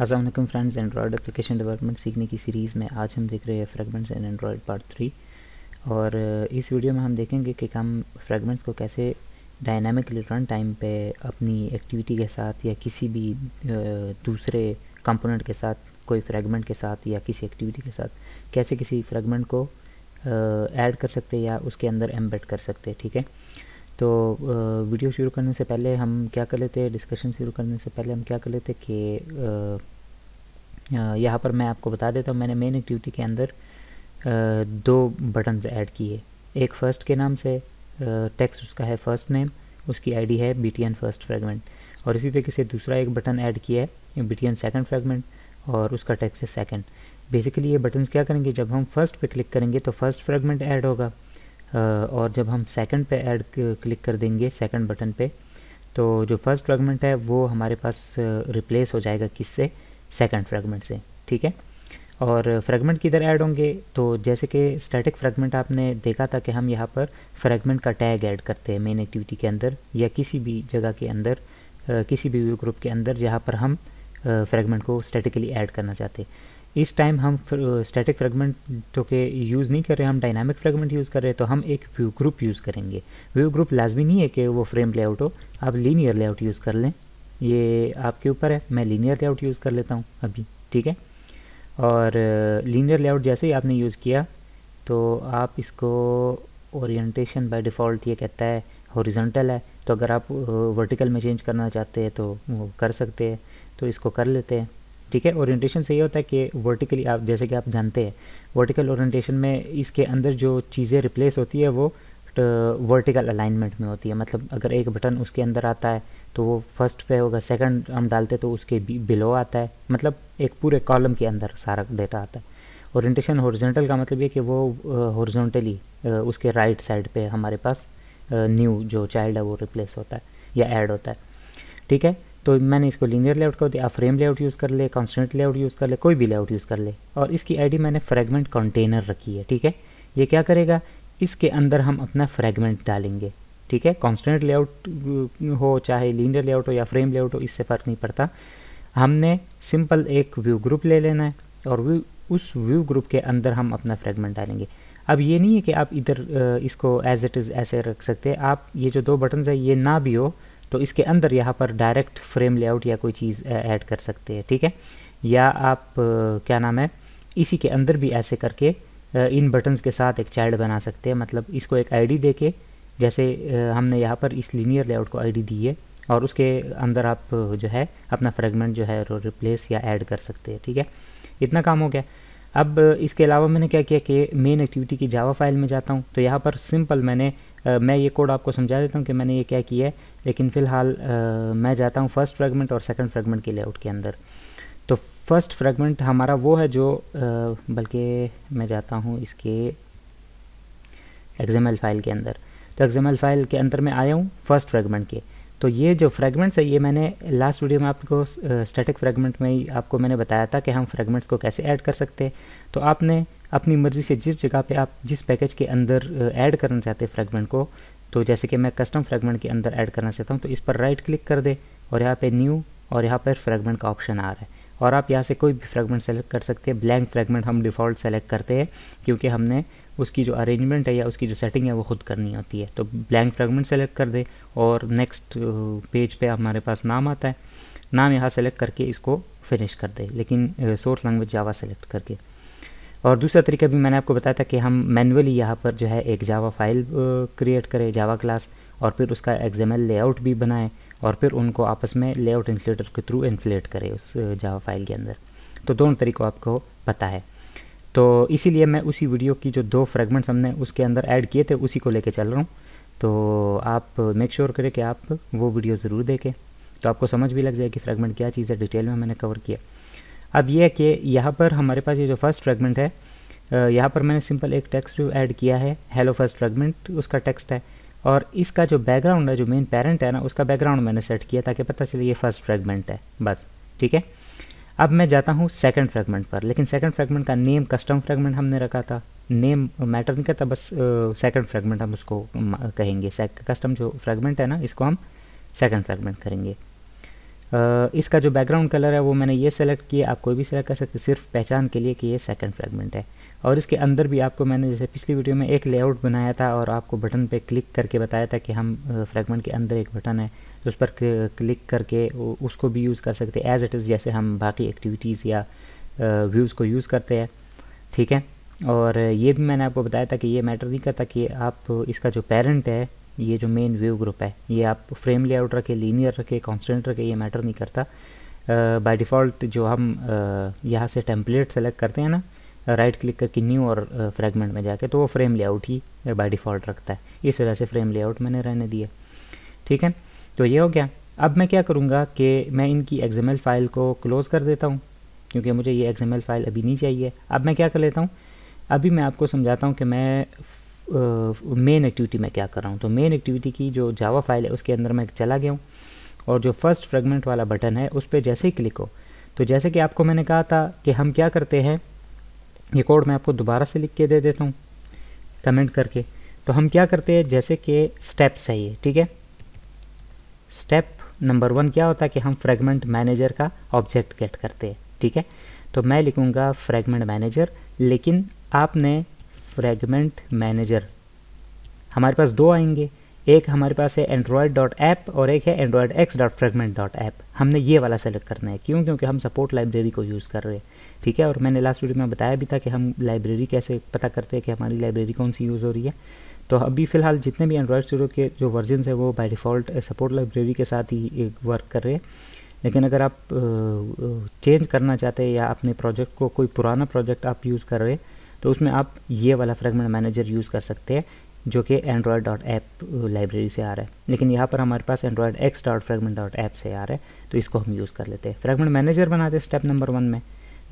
Aslam friends Android application development सीखने की series में आज हम देख रहे हैं fragments and Android part three और इस वीडियो में हम देखेंगे कि हम फ्रेगमेंट्स को कैसे डायनामिकली रन टाइम पे अपनी एक्टिविटी के साथ या किसी भी दूसरे कंपोनेंट के साथ कोई फ्रेगमेंट के साथ या किसी एक्टिविटी के साथ कैसे किसी फ्रेगमेंट को ऐड कर सकते या उसके अंदर एम्बेड कर सकते ठीक है तो वीडियो शुरू करने से पहले हम क्या कर लेते हैं डिस्कशन शुरू करने से पहले हम क्या कर लेते हैं कि यहाँ पर मैं आपको बता देता हूँ मैंने मेन एक्टिविटी के अंदर दो बटन्स ऐड किए एक फ़र्स्ट के नाम से टेक्स्ट उसका है फ़र्स्ट नेम उसकी आईडी है B T N first fragment और इसी तरीके से दूसरा एक बटन ऐड किया है B T N second fragment और उसका टेक्स्ट है सेकेंड बेसिकली ये बटन्स क्या करेंगे जब हम फर्स्ट पे क्लिक करेंगे तो फर्स्ट फ्रेगमेंट ऐड होगा और जब हम सेकंड पे ऐड क्लिक कर देंगे सेकंड बटन पे तो जो फर्स्ट फ्रेगमेंट है वो हमारे पास रिप्लेस हो जाएगा किससे सेकंड फ्रेगमेंट से ठीक है और फ्रेगमेंट किधर ऐड होंगे तो जैसे कि स्टैटिक फ्रेगमेंट आपने देखा था कि हम यहाँ पर फ्रेगमेंट का टैग ऐड करते हैं मेन एक्टिविटी के अंदर या किसी भी जगह के अंदर किसी भी व्यू ग्रुप के अंदर जहाँ पर हम फ्रेगमेंट को स्टैटिकली ऐड करना चाहते हैं इस टाइम हम स्टैटिक फ्रेगमेंट तो के यूज़ नहीं कर रहे हम डायनामिक फ्रेगमेंट यूज़ कर रहे हैं तो हम एक व्यू ग्रुप यूज़ करेंगे व्यू ग्रुप लाजमी नहीं है कि वो फ्रेम लेआउट हो आप लीनियर लेआउट यूज़ कर लें ये आपके ऊपर है मैं लीनियर लेआउट यूज़ कर लेता हूँ अभी ठीक है और लीनियर लेआउट जैसे ही आपने यूज़ किया तो आप इसको ओरिएंटेशन बाय डिफ़ॉल्ट ये कहता है हॉरिजॉन्टल है तो अगर आप वर्टिकल में चेंज करना चाहते हैं तो वो कर सकते हैं तो इसको कर लेते हैं ठीक है ओरिएंटेशन से ये होता है कि वर्टिकली आप जैसे कि आप जानते हैं वर्टिकल ओरिएंटेशन में इसके अंदर जो चीज़ें रिप्लेस होती है वो वर्टिकल अलाइनमेंट में होती है मतलब अगर एक बटन उसके अंदर आता है तो वो फर्स्ट पे होगा सेकंड हम डालते तो उसके बिलो आता है मतलब एक पूरे कॉलम के अंदर सारा डेटा आता है ओरिएंटेशन हॉरिजॉन्टल का मतलब ये कि वो हॉरिजॉन्टली उसके राइट right साइड पे हमारे पास न्यू जो चाइल्ड है वो रिप्लेस होता है या ऐड होता है ठीक है तो मैंने इसको लीनियर लेआउट कर दिया आप फ्रेम लेआउट यूज़ कर ले कॉन्सटेंट लेआउट यूज़ कर ले कोई भी लेआउट यूज़ कर ले और इसकी आईडी मैंने फ्रेगमेंट कंटेनर रखी है ठीक है ये क्या करेगा इसके अंदर हम अपना फ्रेगमेंट डालेंगे ठीक है कॉन्सटेंट लेआउट हो चाहे लीनियर लेआउट हो या फ्रेम लेआउट हो इससे फ़र्क नहीं पड़ता हमने सिंपल एक व्यू ग्रुप ले लेना है और व्यू उस व्यू ग्रुप के अंदर हम अपना फ्रेगमेंट डालेंगे अब ये नहीं है कि आप इधर इसको एज इट इज़ ऐसे रख सकते आप ये जो दो बटन्स है ये ना भी हो तो इसके अंदर यहाँ पर डायरेक्ट फ्रेम लेआउट या कोई चीज़ ऐड कर सकते हैं ठीक है या आप क्या नाम है इसी के अंदर भी ऐसे करके इन बटन्स के साथ एक चाइल्ड बना सकते हैं मतलब इसको एक आईडी देके जैसे हमने यहाँ पर इस लीनियर लेआउट को आईडी दी है और उसके अंदर आप जो है अपना फ्रेगमेंट जो है रिप्लेस या ऐड कर सकते हैं ठीक है इतना काम हो गया अब इसके अलावा मैंने क्या किया कि मेन एक्टिविटी की जावा फाइल में जाता हूँ तो यहाँ पर सिंपल मैंने आ, मैं ये कोड आपको समझा देता हूँ कि मैंने ये क्या किया है लेकिन फ़िलहाल मैं जाता हूँ फर्स्ट फ्रेगमेंट और सेकंड फ्रेगमेंट के लेआउट के अंदर तो फर्स्ट फ्रेगमेंट हमारा वो है जो बल्कि मैं जाता हूँ इसके एक्सएमएल फाइल के अंदर तो एक्सएमएल फाइल के अंदर मैं आया हूँ फर्स्ट फ्रेगमेंट के तो ये जो फ्रेगमेंट्स है ये मैंने लास्ट वीडियो में आपको स्टैटिक फ्रेगमेंट में ही आपको मैंने बताया था कि हम फ्रेगमेंट्स को कैसे ऐड कर सकते हैं तो आपने अपनी मर्ज़ी से जिस जगह पे आप जिस पैकेज के अंदर ऐड करना चाहते हैं फ्रेगमेंट को तो जैसे कि मैं कस्टम फ्रेगमेंट के अंदर ऐड करना चाहता हूँ तो इस पर राइट क्लिक कर दे और यहाँ पे न्यू और यहाँ पर फ्रेगमेंट का ऑप्शन आ रहा है और आप यहाँ से कोई भी फ्रेगमेंट सेलेक्ट कर सकते हैं ब्लैंक फ्रेगमेंट हम डिफ़ॉल्ट सेलेक्ट करते हैं क्योंकि हमने उसकी जो अरेंजमेंट है या उसकी जो सेटिंग है वो खुद करनी होती है तो ब्लैंक फ्रेगमेंट सेलेक्ट कर दे और नेक्स्ट पेज पे हमारे पास नाम आता है नाम यहाँ सेलेक्ट करके इसको फिनिश कर दे लेकिन सोर्स लैंग्वेज जावा सेलेक्ट करके और दूसरा तरीका भी मैंने आपको बताया था कि हम मैनुअली यहाँ पर जो है एक जावा फाइल क्रिएट करें जावा क्लास और फिर उसका एग्जामल लेआउट भी बनाएं और फिर उनको आपस में लेआउट इन्फ्लेटर के थ्रू इन्फ्लेट करें उस जावा फाइल के अंदर तो दोनों तरीकों आपको पता है तो इसीलिए मैं उसी वीडियो की जो दो फ्रेगमेंट्स हमने उसके अंदर ऐड किए थे उसी को लेके चल रहा हूँ तो आप मेक श्योर sure करें कि आप वो वीडियो ज़रूर देखें तो आपको समझ भी लग जाए कि फ्रेगमेंट क्या चीज़ है डिटेल में मैंने कवर किया अब ये है कि यहाँ पर हमारे पास ये जो फर्स्ट फ्रेगमेंट है यहाँ पर मैंने सिंपल एक टेक्स्ट ऐड किया है हेलो फर्स्ट फ्रेगमेंट उसका टेक्स्ट है और इसका जो बैकग्राउंड है जो मेन पेरेंट है ना उसका बैकग्राउंड मैंने सेट किया ताकि पता चले ये फर्स्ट फ्रेगमेंट है बस ठीक है अब मैं जाता हूँ सेकंड फ्रेगमेंट पर लेकिन सेकंड फ्रेगमेंट का नेम कस्टम फ्रेगमेंट हमने रखा था नेम मैटर नहीं करता बस सेकंड फ्रेगमेंट हम उसको कहेंगे कस्टम जो फ्रेगमेंट है ना इसको हम सेकंड फ्रेगमेंट करेंगे इसका जो बैकग्राउंड कलर है वो मैंने ये सेलेक्ट किया आप कोई भी सेलेक्ट कर सकते सिर्फ पहचान के लिए कि ये सेकंड फ्रेगमेंट है और इसके अंदर भी आपको मैंने जैसे पिछली वीडियो में एक लेआउट बनाया था और आपको बटन पे क्लिक करके बताया था कि हम फ्रेगमेंट के अंदर एक बटन है तो उस पर क्लिक करके उसको भी यूज़ कर सकते एज़ इट इज़ जैसे हम बाकी एक्टिविटीज़ या व्यूज़ को यूज़ करते हैं ठीक है और ये भी मैंने आपको बताया था कि ये मैटर नहीं करता कि आप इसका जो पेरेंट है ये जो मेन वेव ग्रुप है ये आप फ्रेम लेआउट रखें लीनियर रखे कॉन्स्टेंट रखें ये मैटर नहीं करता बाय uh, डिफ़ॉल्ट जो हम uh, यहाँ से टेम्पलेट सेलेक्ट करते हैं ना राइट क्लिक करके न्यू और फ्रेगमेंट में जाके तो वो फ्रेम लेआउट ही बाय डिफ़ॉल्ट रखता है इस वजह से फ्रेम लेआउट मैंने रहने दिया ठीक है तो ये हो गया अब मैं क्या करूँगा कि मैं इनकी एग्जामल फाइल को क्लोज़ कर देता हूँ क्योंकि मुझे ये एग्जामल फाइल अभी नहीं चाहिए अब मैं क्या कर लेता हूँ अभी मैं आपको समझाता हूँ कि मैं मेन एक्टिविटी में क्या कर रहा हूँ तो मेन एक्टिविटी की जो जावा फाइल है उसके अंदर मैं चला गया हूँ और जो फर्स्ट फ्रेगमेंट वाला बटन है उस पर जैसे ही क्लिक हो तो जैसे कि आपको मैंने कहा था कि हम क्या करते हैं ये कोड मैं आपको दोबारा से लिख के दे देता हूँ कमेंट करके तो हम क्या करते हैं जैसे कि स्टेप्स है ये ठीक है स्टेप नंबर वन क्या होता है कि हम फ्रेगमेंट मैनेजर का ऑब्जेक्ट गेट करते हैं ठीक है तो मैं लिखूँगा फ्रेगमेंट मैनेजर लेकिन आपने फ्रेगमेंट मैनेजर हमारे पास दो आएंगे एक हमारे पास है एंड्रॉयड डॉट ऐप और एक है Android X dot fragment dot app हमने ये वाला सेलेक्ट करना है क्यों क्योंकि हम सपोर्ट लाइब्रेरी को यूज़ कर रहे हैं ठीक है और मैंने लास्ट वीडियो में बताया भी था कि हम लाइब्रेरी कैसे पता करते हैं कि हमारी लाइब्रेरी कौन सी यूज़ हो रही है तो अभी फ़िलहाल जितने भी एंड्रॉयड स्टूडियो के जो वर्जन है वो बाई डिफ़ॉल्ट सपोर्ट लाइब्रेरी के साथ ही वर्क कर रहे हैं लेकिन अगर आप चेंज करना चाहते हैं या अपने प्रोजेक्ट को कोई पुराना प्रोजेक्ट आप यूज़ कर रहे हैं तो उसमें आप ये वाला फ्रेगमेंट मैनेजर यूज़ कर सकते हैं जो कि एंड्रॉयड डॉट ऐप लाइब्रेरी से आ रहा है लेकिन यहाँ पर हमारे पास Android X dot fragment dot app से आ रहा है तो इसको हम यूज़ कर लेते हैं फ्रेगमेंट मैनेजर बनाते हैं स्टेप नंबर वन में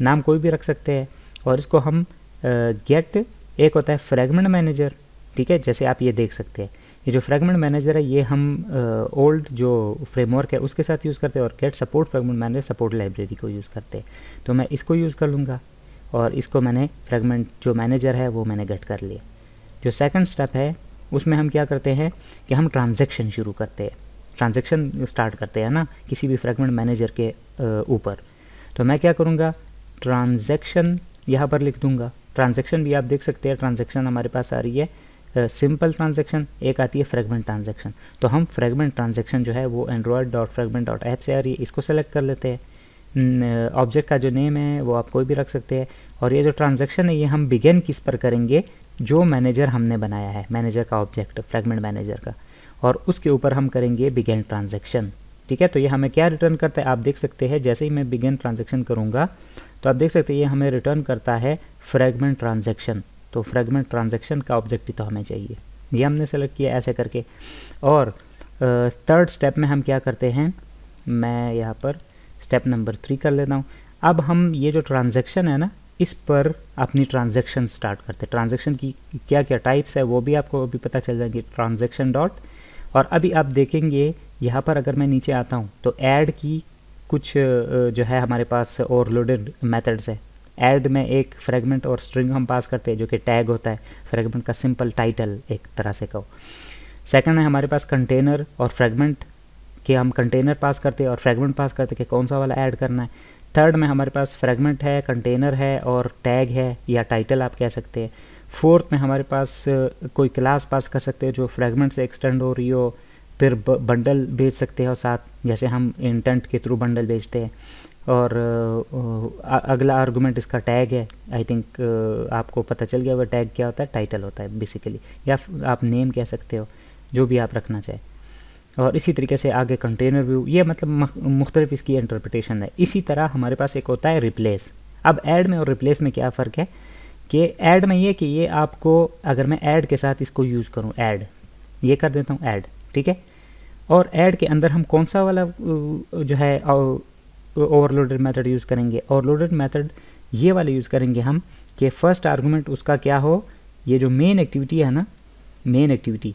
नाम कोई भी रख सकते हैं और इसको हम गेट एक होता है फ्रेगमेंट मैनेजर ठीक है जैसे आप ये देख सकते हैं ये जो फ्रेगमेंट मैनेजर है ये हम ओल्ड जो फ्रेमवर्क है उसके साथ यूज़ करते हैं और get support fragment manager support library को यूज़ करते हैं तो मैं इसको यूज़ कर लूँगा और इसको मैंने फ्रेगमेंट जो मैनेजर है वो मैंने गट कर लिया जो सेकंड स्टेप है उसमें हम क्या करते हैं कि हम ट्रांजेक्शन शुरू करते हैं ट्रांजेक्शन स्टार्ट करते हैं ना किसी भी फ्रेगमेंट मैनेजर के ऊपर तो मैं क्या करूँगा ट्रांजेक्शन यहाँ पर लिख दूँगा ट्रांजेक्शन भी आप देख सकते हैं ट्रांजेक्शन हमारे पास आ रही है सिंपल ट्रांजेक्शन एक आती है फ्रेगमेंट ट्रांजेक्शन तो हम फ्रेगमेंट ट्रांजेक्शन जो है वो Android dot fragment dot app से आ रही है इसको सेलेक्ट कर लेते हैं ऑब्जेक्ट का जो नेम है वो आप कोई भी रख सकते हैं और ये जो ट्रांजेक्शन है ये हम बिगेन किस पर करेंगे जो मैनेजर हमने बनाया है मैनेजर का ऑब्जेक्ट फ्रेगमेंट मैनेजर का और उसके ऊपर हम करेंगे बिगेन ट्रांजेक्शन ठीक है तो ये हमें क्या रिटर्न करता है आप देख सकते हैं जैसे ही मैं बिगेन ट्रांजेक्शन करूँगा तो आप देख सकते हैं ये हमें रिटर्न करता है फ्रेगमेंट ट्रांजेक्शन तो फ्रेगमेंट ट्रांजेक्शन का ऑब्जेक्ट ही तो हमें चाहिए ये हमने सेलेक्ट किया ऐसे करके और थर्ड स्टेप में हम क्या करते हैं मैं यहाँ पर स्टेप नंबर थ्री कर लेता हूँ अब हम ये जो ट्रांजेक्शन है ना इस पर अपनी ट्रांजेक्शन स्टार्ट करते हैं ट्रांजेक्शन की क्या क्या टाइप्स है वो भी आपको अभी पता चल जाएंगे ट्रांजेक्शन डॉट और अभी आप देखेंगे यहाँ पर अगर मैं नीचे आता हूँ तो ऐड की कुछ जो है हमारे पास ओवरलोडेड मेथड्स है ऐड में एक फ्रेगमेंट और स्ट्रिंग हम पास करते हैं जो कि टैग होता है फ्रेगमेंट का सिंपल टाइटल एक तरह से कहो सेकंड है हमारे पास कंटेनर और फ्रेगमेंट कि हम कंटेनर पास करते हैं और फ्रेगमेंट पास करते हैं कि कौन सा वाला ऐड करना है थर्ड में हमारे पास फ्रेगमेंट है कंटेनर है और टैग है या टाइटल आप कह सकते हैं फोर्थ में हमारे पास कोई क्लास पास कर सकते हो जो फ्रेगमेंट से एक्सटेंड हो रही हो फिर बंडल भेज सकते हो साथ जैसे हम इंटेंट के थ्रू बंडल भेजते हैं और अगला आर्गूमेंट इसका टैग है आई थिंक आपको पता चल गया वह टैग क्या होता है टाइटल होता है बेसिकली या आप नेम कह सकते हो जो भी आप रखना चाहें और इसी तरीके से आगे कंटेनर व्यू ये मतलब मुख्तलिफ इसकी इंटरप्रटेशन है इसी तरह हमारे पास एक होता है रिप्लेस अब ऐड में और रिप्लेस में क्या फ़र्क है कि ऐड में ये कि ये आपको अगर मैं ऐड के साथ इसको यूज़ करूँ ऐड ये कर देता हूँ ऐड ठीक है और ऐड के अंदर हम कौन सा वाला जो है ओवरलोडेड मेथड यूज़ करेंगे ओवरलोडेड मेथड ये वाला यूज़ करेंगे हम कि फ़र्स्ट आर्गूमेंट उसका क्या हो ये जो मेन एक्टिविटी है ना मेन एक्टिविटी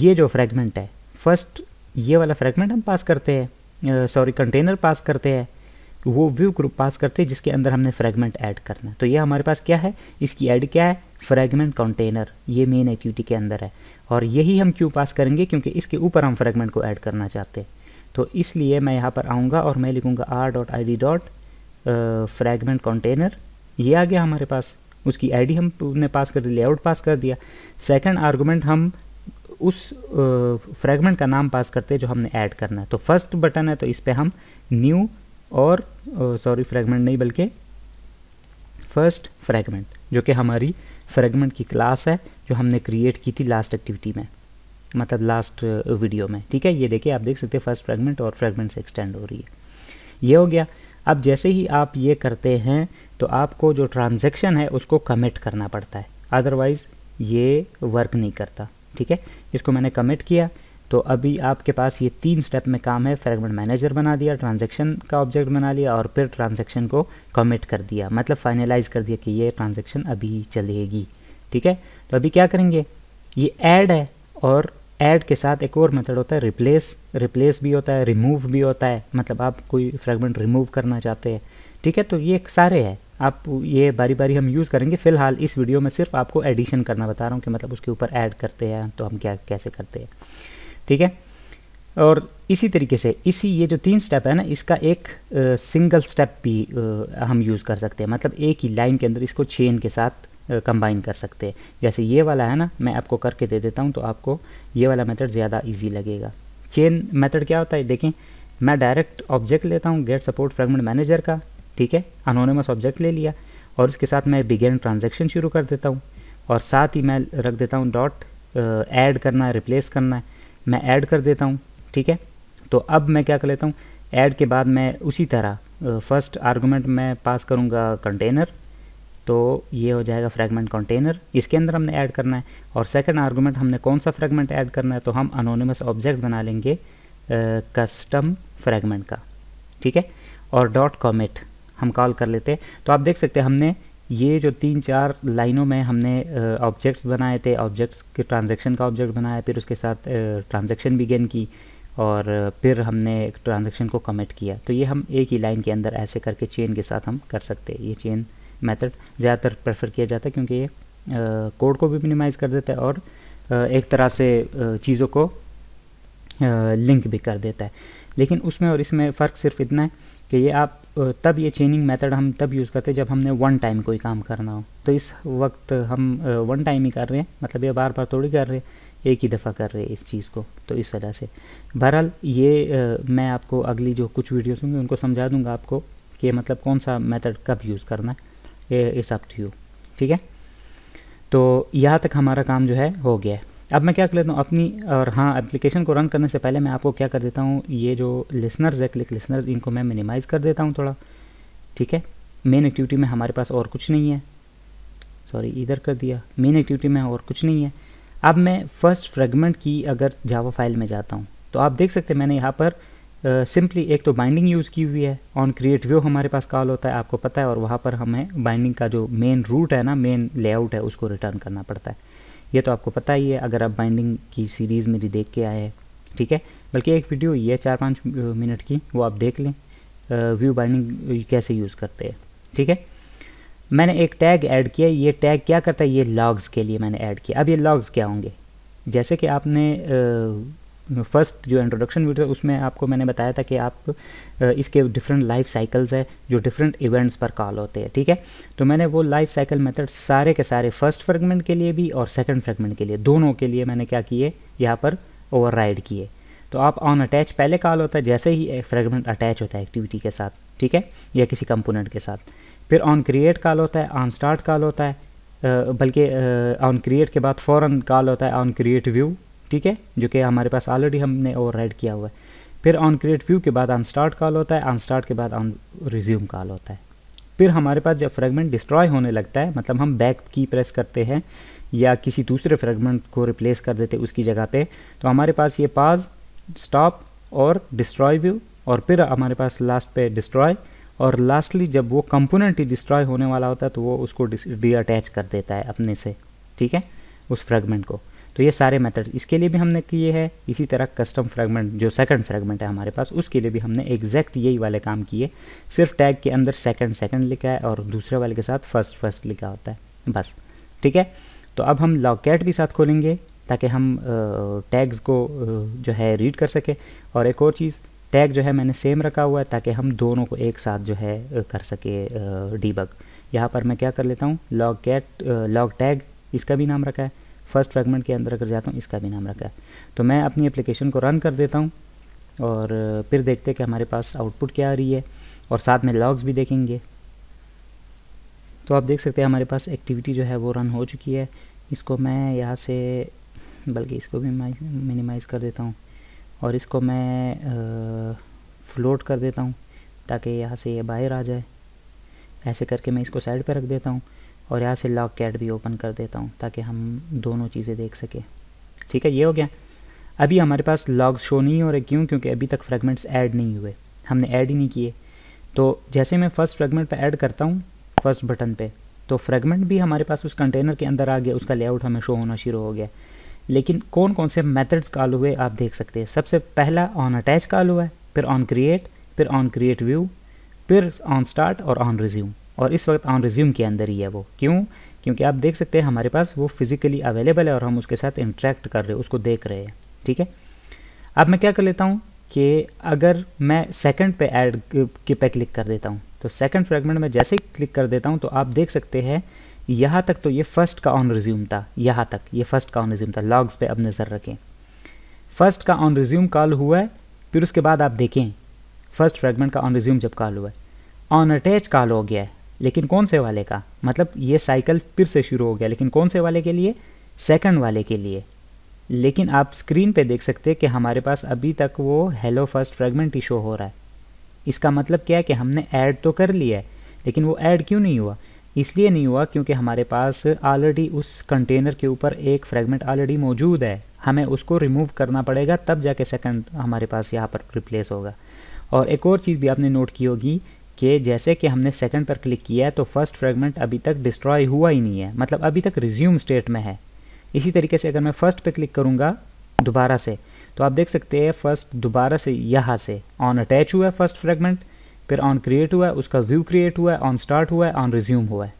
ये जो फ्रेगमेंट है फर्स्ट ये वाला फ्रेगमेंट हम पास करते हैं सॉरी कंटेनर पास करते हैं वो व्यू ग्रुप पास करते हैं जिसके अंदर हमने फ्रेगमेंट ऐड करना है तो ये हमारे पास क्या है इसकी ऐड क्या है फ्रेगमेंट कंटेनर ये मेन एक्टिविटी के अंदर है और यही हम क्यों पास करेंगे क्योंकि इसके ऊपर हम फ्रेगमेंट को ऐड करना चाहते हैं तो इसलिए मैं यहाँ पर आऊँगा और मैं लिखूँगा R dot I D dot fragment container ये आ गया हमारे पास उसकी डी हमने पास कर दी लेआउट पास कर दिया सेकेंड आर्गूमेंट हम उस फ्रेगमेंट का नाम पास करते हैं जो हमने ऐड करना है तो फर्स्ट बटन है तो इस पर हम न्यू और सॉरी फ्रेगमेंट नहीं बल्कि फर्स्ट फ्रेगमेंट जो कि हमारी फ्रेगमेंट की क्लास है जो हमने क्रिएट की थी लास्ट एक्टिविटी में मतलब लास्ट वीडियो में ठीक है ये देखिए आप देख सकते हैं फर्स्ट फ्रेगमेंट और फ्रेगमेंट से एक्सटेंड हो रही है ये हो गया अब जैसे ही आप ये करते हैं तो आपको जो ट्रांजेक्शन है उसको कमिट करना पड़ता है अदरवाइज़ ये वर्क नहीं करता ठीक है इसको मैंने कमिट किया तो अभी आपके पास ये तीन स्टेप में काम है फ्रेगमेंट मैनेजर बना दिया ट्रांजेक्शन का ऑब्जेक्ट बना लिया और फिर ट्रांजेक्शन को कमिट कर दिया मतलब फाइनलाइज कर दिया कि ये ट्रांजेक्शन अभी चलेगी ठीक है तो अभी क्या करेंगे ये ऐड है और ऐड के साथ एक और मेथड होता है रिप्लेस रिप्लेस भी होता है रिमूव भी होता है मतलब आप कोई फ्रेगमेंट रिमूव करना चाहते हैं ठीक है तो ये सारे है आप ये बारी बारी हम यूज़ करेंगे फिलहाल इस वीडियो में सिर्फ आपको एडिशन करना बता रहा हूँ कि मतलब उसके ऊपर ऐड करते हैं तो हम क्या कैसे करते हैं ठीक है और इसी तरीके से इसी ये जो तीन स्टेप है ना इसका एक आ, सिंगल स्टेप भी आ, हम यूज़ कर सकते हैं मतलब एक ही लाइन के अंदर इसको चेन के साथ कंबाइन कर सकते हैं जैसे ये वाला है ना मैं आपको करके दे देता हूँ तो आपको ये वाला मेथड ज़्यादा इजी लगेगा चेन मेथड क्या होता है देखें मैं डायरेक्ट ऑब्जेक्ट लेता हूँ गेट सपोर्ट फ्रेगमेंट मैनेजर का ठीक है अनोनमस ऑब्जेक्ट ले लिया और उसके साथ मैं बिगेन ट्रांजेक्शन शुरू कर देता हूँ और साथ ही मैं रख देता हूँ डॉट ऐड करना है रिप्लेस करना है मैं ऐड कर देता हूँ ठीक है तो अब मैं क्या कर लेता हूँ ऐड के बाद मैं उसी तरह फर्स्ट आर्गूमेंट मैं पास करूँगा कंटेनर तो ये हो जाएगा फ्रेगमेंट कंटेनर इसके अंदर हमने ऐड करना है और सेकंड आर्गूमेंट हमने कौन सा फ्रेगमेंट ऐड करना है तो हम अनोनिमस ऑब्जेक्ट बना लेंगे कस्टम फ्रैगमेंट का ठीक है और डॉट कॉमेट हम कॉल कर लेते तो आप देख सकते हैं हमने ये जो तीन चार लाइनों में हमने ऑब्जेक्ट्स बनाए थे ऑब्जेक्ट्स के ट्रांजेक्शन का ऑब्जेक्ट बनाया फिर उसके साथ ट्रांजेक्शन बिगेन की और फिर हमने ट्रांजेक्शन को कमिट किया तो ये हम एक ही लाइन के अंदर ऐसे करके चेन के साथ हम कर सकते हैं ये चेन मेथड ज़्यादातर प्रेफर किया जाता है क्योंकि ये कोड को भी मिनिमाइज़ कर देता है और एक तरह से चीज़ों को लिंक भी कर देता है लेकिन उसमें और इसमें फ़र्क सिर्फ इतना है कि ये आप तब ये चेनिंग मेथड हम तब यूज़ करते हैं जब हमने वन टाइम कोई काम करना हो तो इस वक्त हम वन टाइम ही कर रहे हैं मतलब ये बार बार थोड़ी कर रहे हैं एक ही दफ़ा कर रहे हैं इस चीज़ को तो इस वजह से बहरहाल ये आ, मैं आपको अगली जो कुछ वीडियोस होंगी उनको समझा दूंगा आपको कि मतलब कौन सा मेथड कब यूज़ करना है इस अप टू यू ठीक है तो यहाँ तक हमारा काम जो है हो गया है अब मैं क्या कर लेता हूँ अपनी और हाँ एप्लीकेशन को रन करने से पहले मैं आपको क्या कर देता हूँ ये जो लिसनर्स है क्लिक लिसनर्स इनको मैं मिनिमाइज़ कर देता हूँ थोड़ा ठीक है मेन एक्टिविटी में हमारे पास और कुछ नहीं है सॉरी इधर कर दिया मेन एक्टिविटी में और कुछ नहीं है अब मैं फर्स्ट फ्रेगमेंट की अगर जावा फाइल में जाता हूँ तो आप देख सकते हैं मैंने यहाँ पर सिंपली uh, एक तो बाइंडिंग यूज़ की हुई है ऑन क्रिएट व्यू हमारे पास कॉल होता है आपको पता है और वहाँ पर हमें बाइंडिंग का जो मेन रूट है ना मेन लेआउट है उसको रिटर्न करना पड़ता है ये तो आपको पता ही है अगर आप बाइंडिंग की सीरीज़ मेरी देख के आए हैं ठीक है बल्कि एक वीडियो ये चार पाँच मिनट की वो आप देख लें व्यू बाइंडिंग कैसे यूज़ करते हैं ठीक है मैंने एक टैग ऐड किया ये टैग क्या करता है ये लॉग्स के लिए मैंने ऐड किया अब ये लॉग्स क्या होंगे जैसे कि आपने फर्स्ट जो इंट्रोडक्शन वीडियो उसमें आपको मैंने बताया था कि आप इसके डिफरेंट लाइफ साइकिल्स है जो डिफरेंट इवेंट्स पर कॉल होते हैं ठीक है तो मैंने वो लाइफ साइकिल मेथड सारे के सारे फर्स्ट फ्रेगमेंट के लिए भी और सेकेंड फ्रेगमेंट के लिए दोनों के लिए मैंने क्या किए यहाँ पर ओवर किए तो आप ऑन अटैच पहले कॉल होता है जैसे ही एक फ्रेगमेंट अटैच होता है एक्टिविटी के साथ ठीक है या किसी कंपोनेंट के साथ फिर ऑन क्रिएट कॉल होता है ऑन स्टार्ट कॉल होता है बल्कि ऑन क्रिएट के बाद फ़ौरन कॉल होता है ऑन क्रिएट व्यू ठीक है जो कि हमारे पास ऑलरेडी हमने ओवर किया हुआ है फिर ऑन क्रिएट व्यू के बाद ऑन स्टार्ट कॉल होता है ऑन स्टार्ट के बाद ऑन रिज्यूम कॉल होता है फिर हमारे पास जब फ्रेगमेंट डिस्ट्रॉय होने लगता है मतलब हम बैक की प्रेस करते हैं या किसी दूसरे फ्रेगमेंट को रिप्लेस कर देते हैं उसकी जगह पे तो हमारे पास ये पाज स्टॉप और डिस्ट्रॉय व्यू और फिर हमारे पास लास्ट पे डिस्ट्रॉय और लास्टली जब वो कंपोनेंट ही डिस्ट्रॉय होने वाला होता है तो वो उसको डीअटैच कर देता है अपने से ठीक है उस फ्रेगमेंट को तो ये सारे मेथड्स इसके लिए भी हमने किए हैं इसी तरह कस्टम फ्रेगमेंट जो सेकंड फ्रेगमेंट है हमारे पास उसके लिए भी हमने एग्जैक्ट यही वाले काम किए सिर्फ टैग के अंदर सेकंड सेकंड लिखा है और दूसरे वाले के साथ फर्स्ट फर्स्ट लिखा होता है बस ठीक है तो अब हम लॉकेट भी साथ खोलेंगे ताकि हम टैग्स को जो है रीड कर सकें और एक और चीज़ टैग जो है मैंने सेम रखा हुआ है ताकि हम दोनों को एक साथ जो है कर सके डीबग यहाँ पर मैं क्या कर लेता हूँ लॉग कैट लॉग टैग इसका भी नाम रखा है फर्स्ट फ्रेगमेंट के अंदर अगर जाता हूँ इसका भी नाम रखा है तो मैं अपनी एप्लीकेशन को रन कर देता हूँ और फिर देखते हैं कि हमारे पास आउटपुट क्या आ रही है और साथ में लॉग्स भी देखेंगे तो आप देख सकते हैं हमारे पास एक्टिविटी जो है वो रन हो चुकी है इसको मैं यहाँ से बल्कि इसको भी मिनिमाइज़ कर देता हूँ और इसको मैं फ्लोट कर देता हूँ ताकि यहाँ से ये यह बाहर आ जाए ऐसे करके मैं इसको साइड पर रख देता हूँ और यहाँ से लॉक कैट भी ओपन कर देता हूँ ताकि हम दोनों चीज़ें देख सकें ठीक है ये हो गया अभी हमारे पास लॉग शो नहीं हो रहे क्यों क्योंकि अभी तक फ्रेगमेंट्स ऐड नहीं हुए हमने ऐड ही नहीं किए तो जैसे मैं फ़र्स्ट फ्रेगमेंट पर ऐड करता हूँ फर्स्ट बटन पर तो फ्रेगमेंट भी हमारे पास उस कंटेनर के अंदर आ गया उसका लेआउट हमें शो होना शुरू हो गया लेकिन कौन कौन से मेथड्स कॉल हुए आप देख सकते हैं सबसे पहला ऑन अटैच कॉल हुआ है फिर ऑन क्रिएट फिर ऑन क्रिएट व्यू फिर ऑन स्टार्ट और ऑन रिज्यूम और इस वक्त ऑन रिज्यूम के अंदर ही है वो क्यों क्योंकि आप देख सकते हैं हमारे पास वो फिजिकली अवेलेबल है और हम उसके साथ इंट्रैक्ट कर रहे हैं उसको देख रहे हैं ठीक है अब मैं क्या कर लेता हूँ कि अगर मैं सेकंड पे ऐड के पे क्लिक कर देता हूँ तो सेकंड फ्रेगमेंट में जैसे ही क्लिक कर देता हूँ तो आप देख सकते हैं यहाँ तक तो ये फर्स्ट का ऑन रिज्यूम था यहाँ तक ये फर्स्ट का ऑन रिज्यूम था लॉग्स पे अब नज़र रखें फर्स्ट का ऑन रिज्यूम कॉल हुआ है फिर उसके बाद आप देखें फर्स्ट फ्रेगमेंट का ऑन रिज्यूम जब कॉल हुआ है ऑन अटैच कॉल हो गया है लेकिन कौन से वाले का मतलब ये साइकिल फिर से शुरू हो गया लेकिन कौन से वाले के लिए सेकंड वाले के लिए लेकिन आप स्क्रीन पे देख सकते हैं कि हमारे पास अभी तक वो हेलो फर्स्ट फ्रेगमेंट ही शो हो रहा है इसका मतलब क्या है कि हमने ऐड तो कर लिया है लेकिन वो ऐड क्यों नहीं हुआ इसलिए नहीं हुआ क्योंकि हमारे पास ऑलरेडी उस कंटेनर के ऊपर एक फ्रेगमेंट ऑलरेडी मौजूद है हमें उसको रिमूव करना पड़ेगा तब जाके सेकंड हमारे पास यहाँ पर रिप्लेस होगा और एक और चीज़ भी आपने नोट की होगी कि जैसे कि हमने सेकंड पर क्लिक किया है तो फर्स्ट फ्रेगमेंट अभी तक डिस्ट्रॉय हुआ ही नहीं है मतलब अभी तक रिज्यूम स्टेट में है इसी तरीके से अगर मैं फर्स्ट पर क्लिक करूँगा दोबारा से तो आप देख सकते हैं फर्स्ट दोबारा से यहाँ से ऑन अटैच हुआ है फर्स्ट फ्रेगमेंट फिर ऑन क्रिएट हुआ है उसका व्यू क्रिएट हुआ है ऑन स्टार्ट हुआ है ऑन रिज्यूम हुआ है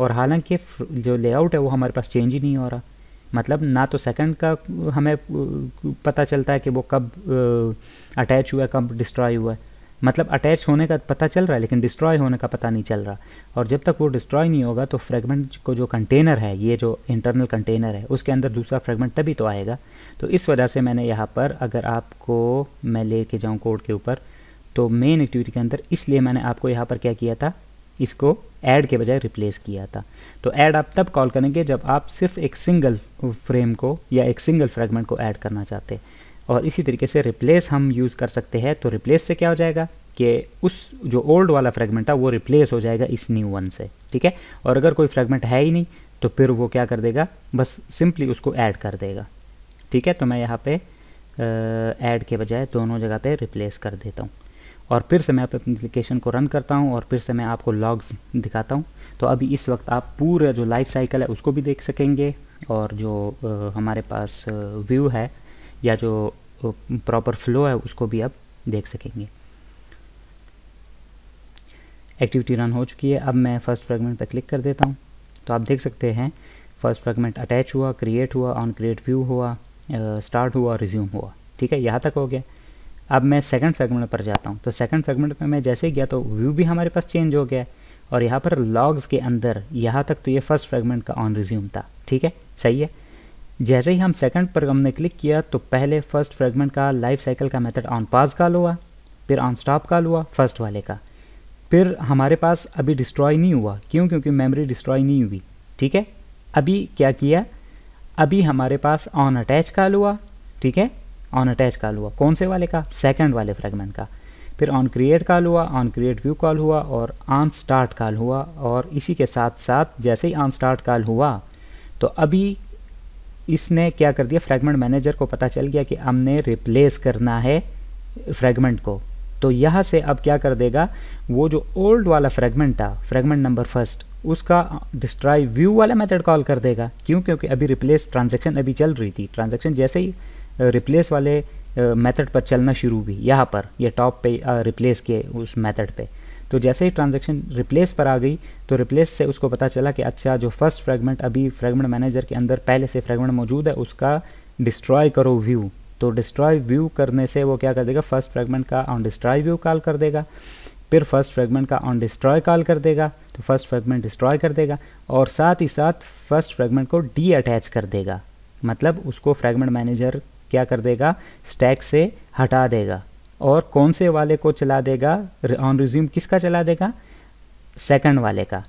और हालांकि जो लेआउट है वो हमारे पास चेंज ही नहीं हो रहा मतलब ना तो सेकंड का हमें पता चलता है कि वो कब अटैच हुआ है कब डिस्ट्रॉय हुआ है मतलब अटैच होने का पता चल रहा है लेकिन डिस्ट्रॉय होने का पता नहीं चल रहा और जब तक वो डिस्ट्रॉय नहीं होगा तो फ्रेगमेंट को जो कंटेनर है ये जो इंटरनल कंटेनर है उसके अंदर दूसरा फ्रेगमेंट तभी तो आएगा तो इस वजह से मैंने यहाँ पर अगर आपको मैं ले कर जाऊँ कोड के ऊपर तो मेन एक्टिविटी के अंदर इसलिए मैंने आपको यहाँ पर क्या किया था इसको ऐड के बजाय रिप्लेस किया था तो ऐड आप तब कॉल करेंगे जब आप सिर्फ एक सिंगल फ्रेम को या एक सिंगल फ्रेगमेंट को ऐड करना चाहते हैं और इसी तरीके से रिप्लेस हम यूज़ कर सकते हैं तो रिप्लेस से क्या हो जाएगा कि उस जो ओल्ड वाला फ्रेगमेंट था वो रिप्लेस हो जाएगा इस न्यू वन से ठीक है और अगर कोई फ्रेगमेंट है ही नहीं तो फिर वो क्या कर देगा बस सिंपली उसको ऐड कर देगा ठीक है तो मैं यहाँ पे ऐड के बजाय दोनों जगह पे रिप्लेस कर देता हूँ और फिर से मैं आप एप्लीकेशन को रन करता हूँ और फिर से मैं आपको लॉग्स दिखाता हूँ तो अभी इस वक्त आप पूरा जो लाइफ साइकिल है उसको भी देख सकेंगे और जो आ, हमारे पास व्यू है या जो प्रॉपर फ्लो है उसको भी आप देख सकेंगे एक्टिविटी रन हो चुकी है अब मैं फर्स्ट फ्रेगमेंट पर क्लिक कर देता हूँ तो आप देख सकते हैं फर्स्ट फ्रेगमेंट अटैच हुआ क्रिएट हुआ ऑन क्रिएट व्यू हुआ स्टार्ट हुआ रिज्यूम हुआ ठीक है यहाँ तक हो गया अब मैं सेकंड फ्रेगमेंट पर जाता हूँ तो सेकंड फ्रेगमेंट पर मैं जैसे ही गया तो व्यू भी हमारे पास चेंज हो गया है और यहाँ पर लॉग्स के अंदर यहाँ तक तो ये फर्स्ट फ्रेगमेंट का ऑन रिज्यूम था ठीक है सही है जैसे ही हम सेकंड पर हमने क्लिक किया तो पहले फर्स्ट फ्रेगमेंट का लाइफ साइकिल का मेथड ऑन पाज कॉल हुआ फिर ऑन स्टॉप कॉल हुआ फर्स्ट वाले का फिर हमारे पास अभी डिस्ट्रॉय नहीं हुआ क्यों क्योंकि मेमोरी डिस्ट्रॉय नहीं हुई ठीक है अभी क्या किया अभी हमारे पास ऑन अटैच कॉल हुआ ठीक है ऑन अटैच कॉल हुआ कौन से वाले का सेकेंड वाले फ्रेगमेंट का फिर ऑन क्रिएट कॉल हुआ ऑन क्रिएट व्यू कॉल हुआ और ऑन स्टार्ट कॉल हुआ और इसी के साथ साथ जैसे ही ऑन स्टार्ट कॉल हुआ तो अभी इसने क्या कर दिया फ्रैगमेंट मैनेजर को पता चल गया कि हमने रिप्लेस करना है फ्रेगमेंट को तो यहाँ से अब क्या कर देगा वो जो ओल्ड वाला फ्रेगमेंट था फ्रेगमेंट नंबर फर्स्ट उसका डिस्ट्रॉय व्यू वाला मेथड कॉल कर देगा क्यों क्योंकि अभी रिप्लेस ट्रांजेक्शन अभी चल रही थी ट्रांजेक्शन जैसे ही रिप्लेस वाले मेथड पर चलना शुरू हुई यहाँ पर ये यह टॉप पे रिप्लेस के उस मेथड पे तो जैसे ही ट्रांजेक्शन रिप्लेस पर आ गई तो रिप्लेस से उसको पता चला कि अच्छा जो फर्स्ट फ्रेगमेंट अभी फ्रेगमेंट मैनेजर के अंदर पहले से फ्रेगमेंट मौजूद है उसका डिस्ट्रॉय करो व्यू तो डिस्ट्रॉय व्यू करने से वो क्या कर देगा फर्स्ट फ्रेगमेंट का ऑन डिस्ट्रॉय व्यू कॉल कर देगा फिर फर्स्ट फ्रेगमेंट का ऑन डिस्ट्रॉय कॉल कर देगा तो फर्स्ट फ्रेगमेंट डिस्ट्रॉय कर देगा और साथ ही साथ फर्स्ट फ्रेगमेंट को डी अटैच कर देगा मतलब उसको फ्रेगमेंट मैनेजर क्या कर देगा स्टैक से हटा देगा और कौन से वाले को चला देगा ऑन रिज्यूम किसका चला देगा सेकंड वाले का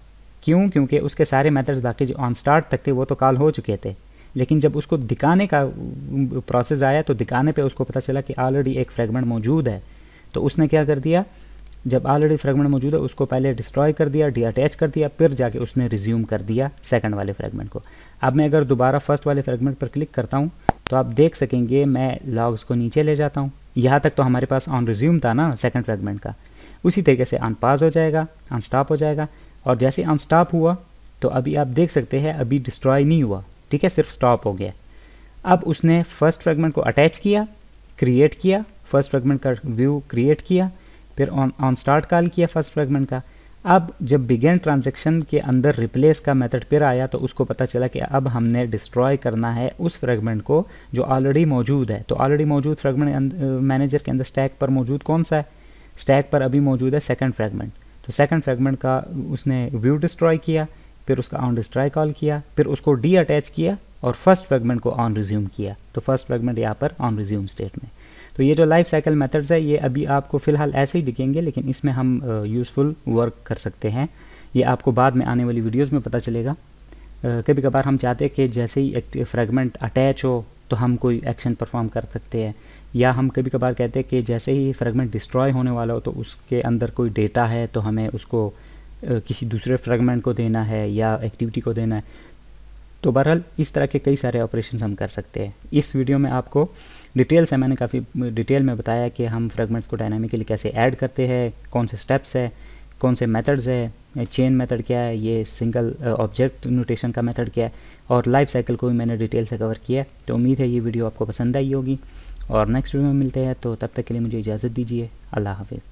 क्यों क्योंकि उसके सारे मेथड्स बाकी जो ऑन स्टार्ट तक थे वो तो कॉल हो चुके थे लेकिन जब उसको दिखाने का प्रोसेस आया तो दिखाने पे उसको पता चला कि ऑलरेडी एक फ्रेगमेंट मौजूद है तो उसने क्या कर दिया जब ऑलरेडी फ्रेगमेंट मौजूद है उसको पहले डिस्ट्रॉय कर दिया डीअटैच कर दिया फिर जाके उसने रिज्यूम कर दिया सेकंड वाले फ्रेगमेंट को अब मैं अगर दोबारा फर्स्ट वाले फ्रेगमेंट पर क्लिक करता हूँ तो आप देख सकेंगे मैं लॉग्स को नीचे ले जाता हूँ यहाँ तक तो हमारे पास ऑन रिज्यूम था ना सेकंड फ्रेगमेंट का उसी तरीके से ऑन पास हो जाएगा ऑन स्टॉप हो जाएगा और जैसे ऑन स्टॉप हुआ तो अभी आप देख सकते हैं अभी डिस्ट्रॉय नहीं हुआ ठीक है सिर्फ स्टॉप हो गया अब उसने फर्स्ट फ्रेगमेंट को अटैच किया क्रिएट किया फर्स्ट फ्रेगमेंट का व्यू क्रिएट किया फिर ऑन ऑन स्टार्ट कॉल किया फर्स्ट फ्रेगमेंट का अब जब बिगेन ट्रांजेक्शन के अंदर रिप्लेस का मेथड फिर आया तो उसको पता चला कि अब हमने डिस्ट्रॉय करना है उस फ्रेगमेंट को जो ऑलरेडी मौजूद है तो ऑलरेडी मौजूद फ्रेगमेंट मैनेजर के अंदर स्टैक पर मौजूद कौन सा है स्टैक पर अभी मौजूद है सेकंड फ्रेगमेंट तो सेकंड फ्रेगमेंट का उसने व्यू डिस्ट्रॉय किया फिर उसका ऑन डिस्ट्रॉय कॉल किया फिर उसको डी अटैच किया और फर्स्ट फ्रेगमेंट को ऑन रिज्यूम किया तो फर्स्ट फ्रेगमेंट यहाँ पर ऑन रिज्यूम स्टेट में तो ये जो लाइफ साइकिल मेथड्स है ये अभी आपको फ़िलहाल ऐसे ही दिखेंगे लेकिन इसमें हम यूज़फुल वर्क कर सकते हैं ये आपको बाद में आने वाली वीडियोज़ में पता चलेगा कभी कभार हम चाहते हैं कि जैसे ही फ्रेगमेंट अटैच हो तो हम कोई एक्शन परफॉर्म कर सकते हैं या हम कभी कभार कहते हैं कि जैसे ही फ्रेगमेंट डिस्ट्रॉय होने वाला हो तो उसके अंदर कोई डेटा है तो हमें उसको किसी दूसरे फ्रेगमेंट को देना है या एक्टिविटी को देना है तो बहरहाल इस तरह के कई सारे ऑपरेशन हम कर सकते हैं इस वीडियो में आपको डिटेल से मैंने काफ़ी डिटेल में बताया कि हम फ्रेगमेंट्स को डायनामिकली कैसे ऐड करते हैं कौन से स्टेप्स है कौन से मेथड्स है चेन मेथड क्या है ये सिंगल ऑब्जेक्ट नोटेशन का मेथड क्या है और लाइफ साइकिल को भी मैंने डिटेल से कवर किया तो उम्मीद है ये वीडियो आपको पसंद आई होगी और नेक्स्ट वीडियो में मिलते हैं तो तब तक के लिए मुझे इजाज़त दीजिए अल्लाह हाफिज़